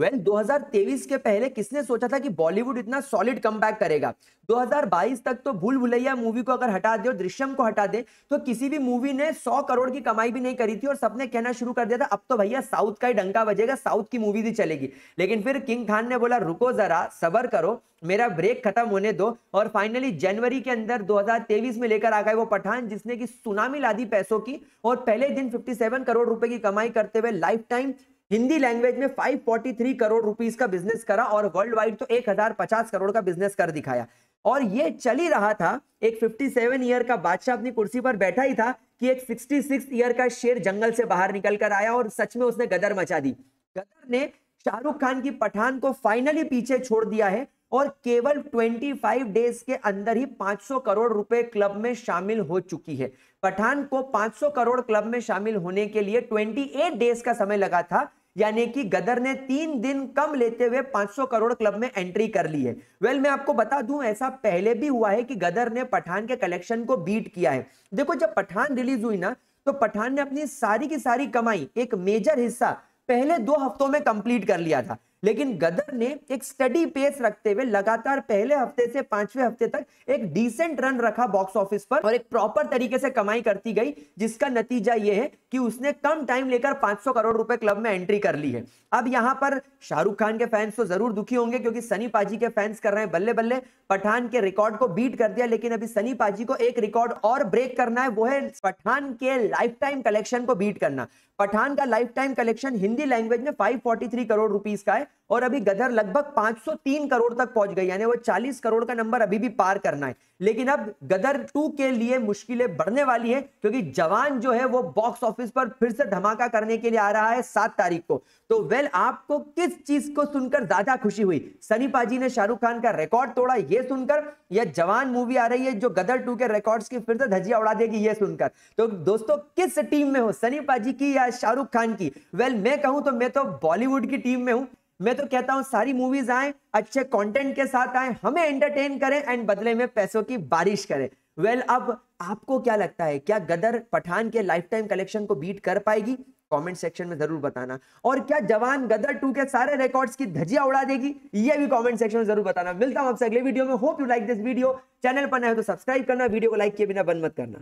well well, 2023 के पहले किसने सोचा था कि बॉलीवुड इतना सॉलिड कम करेगा 2022 तक तो भूल भुलैया मूवी को अगर हटा दे और दृश्यम को हटा दे तो किसी भी मूवी ने 100 करोड़ की कमाई भी नहीं करी थी और सबने कहना शुरू कर दिया था अब तो भैया साउथ का ही डंका बजेगा साउथ की मूवी भी चलेगी लेकिन फिर किंग खान ने बोला रुको जरा सबर करो मेरा ब्रेक खत्म होने दो और फाइनली जनवरी के अंदर 2023 में लेकर आ गए वो पठान जिसने की सुनामी लादी पैसों की और पहले दिन 57 करोड़ रुपए की कमाई करते हुए लाइफ टाइम हिंदी लैंग्वेज में 543 करोड़ रुपीस का बिजनेस करा और वर्ल्ड वाइड तो 1050 करोड़ का बिजनेस कर दिखाया और ये चल ही रहा था एक 57 ईयर का बादशाह अपनी कुर्सी पर बैठा ही था कि एक 66 ईयर का शेर जंगल से बाहर निकल कर आया और सच में उसने गदर मचा दी गदर ने शाहरुख खान की पठान को फाइनली पीछे छोड़ दिया है और केवल 25 डेज के अंदर ही 500 करोड़ रुपए क्लब में शामिल हो चुकी है पठान को 500 करोड़ क्लब में शामिल होने के लिए 28 डेज का समय लगा था यानी कि गदर ने तीन दिन कम लेते हुए 500 करोड़ क्लब में एंट्री कर ली है वेल well, मैं आपको बता दूं ऐसा पहले भी हुआ है कि गदर ने पठान के कलेक्शन को बीट किया है देखो जब पठान रिलीज हुई ना तो पठान ने अपनी सारी की सारी कमाई एक मेजर हिस्सा पहले दो हफ्तों में कंप्लीट कर लिया था लेकिन गदर ने एक स्टडी पेस रखते हुए लगातार पहले हफ्ते से पांचवें हफ्ते तक एक डिसेंट रन रखा बॉक्स ऑफिस पर और एक प्रॉपर तरीके से कमाई करती गई जिसका नतीजा यह है कि उसने कम टाइम लेकर 500 करोड़ रुपए क्लब में एंट्री कर ली है अब यहां पर शाहरुख खान के फैंस तो जरूर दुखी होंगे क्योंकि सनी पाजी के फैंस कर रहे हैं बल्ले बल्ले पठान के रिकॉर्ड को बीट कर दिया लेकिन अभी सनी पाजी को एक रिकॉर्ड और ब्रेक करना है वो है पठान के लाइफ टाइम कलेक्शन को बीट करना पठान का life time collection Hindi language में 543 करोड़ रुपीस का है और अभी गदर लगभग 503 करोड़ तक पहुंच गई यानी वो 40 करोड़ का नंबर अभी भी पार करना है लेकिन अब गदर टू के लिए मुश्किलें बढ़ने वाली है क्योंकि जवान जो है वो बॉक्स ऑफिस पर फिर से धमाका करने के लिए आ रहा है सात तारीख को तो वेल आपको किस चीज को सुनकर ज्यादा खुशी हुई सनी पाजी ने शाहरुख खान का रिकॉर्ड तोड़ा यह सुनकर या जवान मूवी आ रही है जो गदर टू के रिकॉर्ड की फिर से धजिया उड़ा देगी यह सुनकर तो दोस्तों किस टीम में हो सनी पाजी की या शाहरुख खान की वेल मैं कहूं तो मैं तो बॉलीवुड की टीम में हूं मैं तो कहता हूँ सारी मूवीज आए अच्छे कंटेंट के साथ आए हमें एंटरटेन करें एंड बदले में पैसों की बारिश करें वेल well, अब आपको क्या लगता है क्या गदर पठान के लाइफ टाइम कलेक्शन को बीट कर पाएगी कमेंट सेक्शन में जरूर बताना और क्या जवान गदर टू के सारे रिकॉर्ड्स की धजिया उड़ा देगी ये भी कमेंट सेक्शन में जरूर बताना मिलता हूं आपसे अगले वीडियो में hope you like this video channel पर नए तो सब्सक्राइब करना वीडियो को लाइक किए बिना बंद मत करना